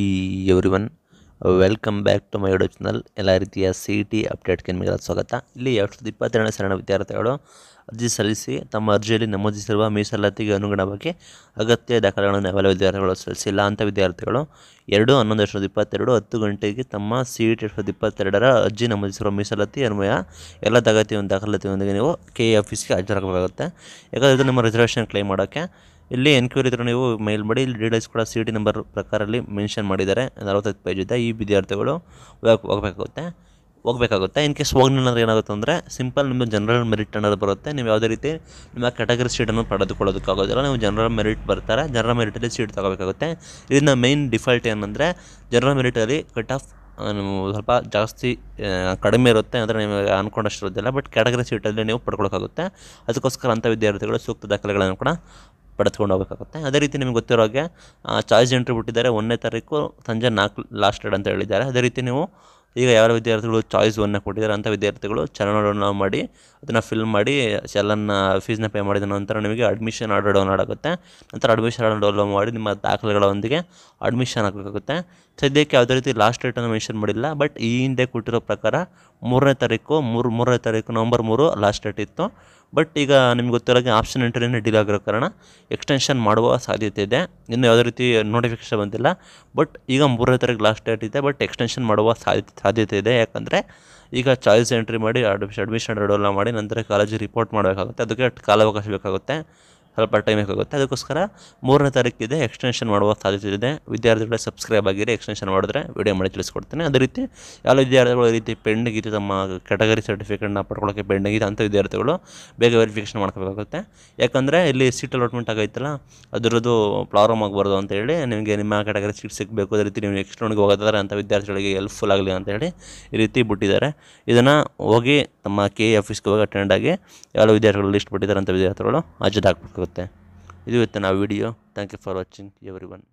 ಈ everyone welcome back to my YouTube channel ಎಲ್ಲ ರೀತಿಯ ಸಿ ಟಿ ಅಪ್ಡೇಟ್ಗೆ ನಿಮಗೆ ಸ್ವಾಗತ ಇಲ್ಲಿ ಎರಡು ಸಾವಿರದ ಇಪ್ಪತ್ತೆರಡನೇ ಸರಣ ವಿದ್ಯಾರ್ಥಿಗಳು ಅರ್ಜಿ ಸಲ್ಲಿಸಿ ತಮ್ಮ ಅರ್ಜಿಯಲ್ಲಿ ನಮೂದಿಸಿರುವ ಮೀಸಲಾತಿಗೆ ಅನುಗುಣವಾಗಿ ಅಗತ್ಯ ದಾಖಲೆಗಳನ್ನು ಯಾವೆಲ್ಲ ವಿದ್ಯಾರ್ಥಿಗಳು ಸಲ್ಲಿಸಿಲ್ಲ ಅಂಥ ವಿದ್ಯಾರ್ಥಿಗಳು ಎರಡು ಹನ್ನೊಂದು ಎರಡು ಸಾವಿರದ ಇಪ್ಪತ್ತೆರಡು ಹತ್ತು ಗಂಟೆಗೆ ತಮ್ಮ ಸಿ ಇ ಟಿ ಎರಡು ಸಾವಿರದ ಇಪ್ಪತ್ತೆರಡರ ಅರ್ಜಿ ನಮೂದಿಸಿರುವ ಮೀಸಲಾತಿ ಅನ್ವಯ ಎಲ್ಲ ತಗತಿಯೊಂದು ದಾಖಲಾತಿಯೊಂದಿಗೆ ನೀವು ಕೆ ಎ ಆಫೀಸ್ಗೆ ಹಾಜರಾಗಬೇಕಾಗುತ್ತೆ ಯಾಕಂದರೆ ಇದು ನಿಮ್ಮ ರಿಸರ್ವೇಷನ್ ಕ್ಲೈಮ್ ಮಾಡೋಕ್ಕೆ ಇಲ್ಲಿ ಎನ್ಕ್ವೈರಿ ಇದ್ರೆ ನೀವು ಮೇಲ್ ಮಾಡಿ ಇಲ್ಲಿ ಡೀಟೇಲ್ಸ್ ಕೂಡ ಸಿ ಟಿ ನಂಬರ್ ಪ್ರಕಾರಲ್ಲಿ ಮೆನ್ಷನ್ ಮಾಡಿದ್ದಾರೆ ನಲವತ್ತೈದು ಪೇಜ್ ಇದೆ ಈ ವಿದ್ಯಾರ್ಥಿಗಳು ಹೋಗಬೇಕಾಗುತ್ತೆ ಹೋಗಬೇಕಾಗುತ್ತೆ ಇನ್ ಕೇಸ್ ಹೋಗ್ಲಿಲ್ಲ ಅಂದ್ರೆ ಏನಾಗುತ್ತೆ ಅಂದರೆ ಸಿಂಪಲ್ ನಿಮ್ಮದು ಜನರಲ್ ಮೆರಿಟ್ ಅನ್ನೋದು ಬರುತ್ತೆ ನೀವು ಯಾವುದೇ ರೀತಿ ನಿಮ್ಮ ಕ್ಯಾಟಗರಿ ಸೀಟನ್ನು ಪಡೆದುಕೊಳ್ಳೋದಕ್ಕಾಗೋದಿಲ್ಲ ನೀವು ಜನರಲ್ ಮೆರಿಟ್ ಬರ್ತಾರೆ ಜನರಲ್ ಮೆರಿಟಲ್ಲಿ ಸೀಟ್ ತಗೋಬೇಕಾಗುತ್ತೆ ಇದನ್ನ ಮೈನ್ ಡಿಫಾಲ್ಟ್ ಏನಂದರೆ ಜನರಲ್ ಮೆರಿಟಲ್ಲಿ ಕಟ್ ಆಫ್ ಸ್ವಲ್ಪ ಜಾಸ್ತಿ ಕಡಿಮೆ ಇರುತ್ತೆ ಅಂದರೆ ನಿಮಗೆ ಅನ್ಕೊಂಡಷ್ಟು ಇರೋದಿಲ್ಲ ಬಟ್ ಕ್ಯಾಟಗರಿ ಸೀಟಲ್ಲಿ ನೀವು ಪಡ್ಕೊಳಕ್ಕಾಗುತ್ತೆ ಅದಕ್ಕೋಸ್ಕರ ಅಂಥ ವಿದ್ಯಾರ್ಥಿಗಳು ಸೂಕ್ತ ದಾಖಲೆಗಳನ್ನು ಕೂಡ ಪಡೆದುಕೊಂಡು ಹೋಗಬೇಕಾಗುತ್ತೆ ಅದೇ ರೀತಿ ನಿಮಗೆ ಗೊತ್ತಿರೋ ಹಾಗೆ ಚಾಯ್ಸ್ ಎಂಟ್ರಿ ಬಿಟ್ಟಿದ್ದಾರೆ ಒಂದನೇ ತಾರೀಕು ಸಂಜೆ ನಾಲ್ಕು ಲಾಸ್ಟ್ ಡೇಟ್ ಅಂತ ಹೇಳಿದ್ದಾರೆ ಅದೇ ರೀತಿ ನೀವು ಈಗ ಯಾವ ವಿದ್ಯಾರ್ಥಿಗಳು ಚಾಯ್ಸ್ ಒನ್ನೇ ಕೊಟ್ಟಿದ್ದಾರೆ ಅಂಥ ವಿದ್ಯಾರ್ಥಿಗಳು ಚಲನೋಡೌನ್ ಮಾಡಿ ಅದನ್ನು ಫಿಲ್ ಮಾಡಿ ಚಲನ್ನ ಫೀಸ್ನ ಪೇ ಮಾಡಿದ ನಂತರ ನಿಮಗೆ ಅಡ್ಮಿಷನ್ ಆರ್ಡರ್ ಡೌನ್ಲೋಡ್ ಆಗುತ್ತೆ ನಂತರ ಅಡ್ಮಿಷನ್ ಆರ್ಡರ್ ಡೌನ್ಲೋಡ್ ಮಾಡಿ ನಿಮ್ಮ ದಾಖಲೆಗಳೊಂದಿಗೆ ಅಡ್ಮಿಷನ್ ಆಗಬೇಕಾಗುತ್ತೆ ಸದ್ಯಕ್ಕೆ ಯಾವುದೇ ರೀತಿ ಲಾಸ್ಟ್ ಡೇಟನ್ನು ಮೆನ್ಷನ್ ಮಾಡಿಲ್ಲ ಬಟ್ ಈ ಹಿಂದೆ ಕೊಟ್ಟಿರೋ ಪ್ರಕಾರ ಮೂರನೇ ತಾರೀಕು ಮೂರು ಮೂರನೇ ತಾರೀಕು ನವಂಬರ್ ಮೂರು ಲಾಸ್ಟ್ ಡೇಟ್ ಇತ್ತು ಬಟ್ ಈಗ ನಿಮ್ಗೆ ಗೊತ್ತಿರೋಗೆ ಆಪ್ಷನ್ ಎಂಟ್ರಿನೇ ಡಿಲೇ ಆಗಿರೋ ಕಾರಣ ಎಕ್ಸ್ಟೆನ್ಷನ್ ಮಾಡುವ ಸಾಧ್ಯತೆ ಇದೆ ಇನ್ನೂ ಯಾವುದೇ ರೀತಿ ನೋಟಿಫಿಕೇಶನ್ ಬಂದಿಲ್ಲ ಬಟ್ ಈಗ ಮೂರನೇ ತಾರೀಕು ಲಾಸ್ಟ್ ಡೇಟ್ ಇದೆ ಬಟ್ ಎಕ್ಸ್ಟೆನ್ಷನ್ ಮಾಡುವ ಸಾಧ್ಯತೆ ಸಾಧ್ಯತೆ ಇದೆ ಯಾಕಂದರೆ ಈಗ ಚಾಯ್ಸ್ ಎಂಟ್ರಿ ಮಾಡಿ ಅಡ್ಮಿಷನ್ ಅಡ್ಮಿಷನ್ ಎರಡಲ್ಲ ಮಾಡಿ ನಂತರ ಕಾಲೇಜಿಗೆ ರಿಪೋರ್ಟ್ ಮಾಡಬೇಕಾಗುತ್ತೆ ಅದಕ್ಕೆ ಕಾಲಾವಕಾಶ ಬೇಕಾಗುತ್ತೆ ಸ್ವಲ್ಪ ಟೈಮ್ ಬೇಕಾಗುತ್ತೆ ಅದಕ್ಕೋಸ್ಕರ ಮೂರನೇ ತಾರೀಕಿದೆ ಎಕ್ಸ್ಟೆನ್ಷನ್ ಮಾಡುವ ಸಾಧ್ಯತೆ ಇದೆ ವಿದ್ಯಾರ್ಥಿಗಳೇ ಸಬ್ಸ್ಕ್ರೈಬ್ ಆಗಿರಿ ಎಕ್ಸ್ಟೆನ್ಷನ್ ಮಾಡಿದ್ರೆ ವಿಡಿಯೋ ಮಾಡಿ ತಿಳಿಸ್ಕೊಡ್ತೀನಿ ಅದೇ ರೀತಿ ಯಾವ ವಿದ್ಯಾರ್ಥಿಗಳು ಈ ರೀತಿ ಪೆಂಡಿಂಗ್ ಇದೆ ತಮ್ಮ ಕ್ಯಾಟಗರಿ ಸರ್ಟಿಫಿಕೇಟ್ನ ಪಡ್ಕೊಳ್ಳೋಕ್ಕೆ ಪೆಂಡಿಂಗ್ ಇದೆ ಅಂಥ ವಿದ್ಯಾರ್ಥಿಗಳು ಬೇಗ ವೆರಿಫಿಕೇಷನ್ ಮಾಡ್ಕೋಬೇಕಾಗುತ್ತೆ ಯಾಕಂದರೆ ಇಲ್ಲಿ ಸೀಟ್ ಅಲಾಟ್ಮೆಂಟ್ ಆಗೈತಲ್ಲ ಅದರದ್ದು ಪ್ರಾಬ್ಲಮ್ ಆಗಬಾರ್ದು ಹೇಳಿ ನಿಮಗೆ ನಿಮ್ಮ ಕ್ಯಾಟಗರಿ ಸೀಟ್ ಸಿಗಬೇಕು ಅದೇ ರೀತಿ ನೀವು ನೆಕ್ಸ್ಟ್ ರೌಂಡ್ಗೆ ಹೋಗೋದಾದ್ರೆ ಅಂಥ ವಿದ್ಯಾರ್ಥಿಗಳಿಗೆ ಹೆಲ್ಪ್ಫುಲ್ ಆಗಲಿ ಅಂತೇಳಿ ಈ ರೀತಿ ಬಿಟ್ಟಿದ್ದಾರೆ ಇದನ್ನು ಹೋಗಿ ತಮ್ಮ ಕೆ ಎ ಆಫೀಸ್ಗೆ ಹೋಗಿ ಅಟೆಂಡ್ ಆಗಿ ಯಾವ ವಿದ್ಯಾರ್ಥಿಗಳು ಲಿಸ್ಟ್ ಬಿಟ್ಟಿದ್ದಾರೆ ಅಂತ ವಿದ್ಯಾರ್ಥಿಗಳು ಹಾಜರಾಗಬೇಕು ಬೇಕಾಗುತ್ತೆ ಇದು ಇತ್ತು ನಾವು video thank you for watching every one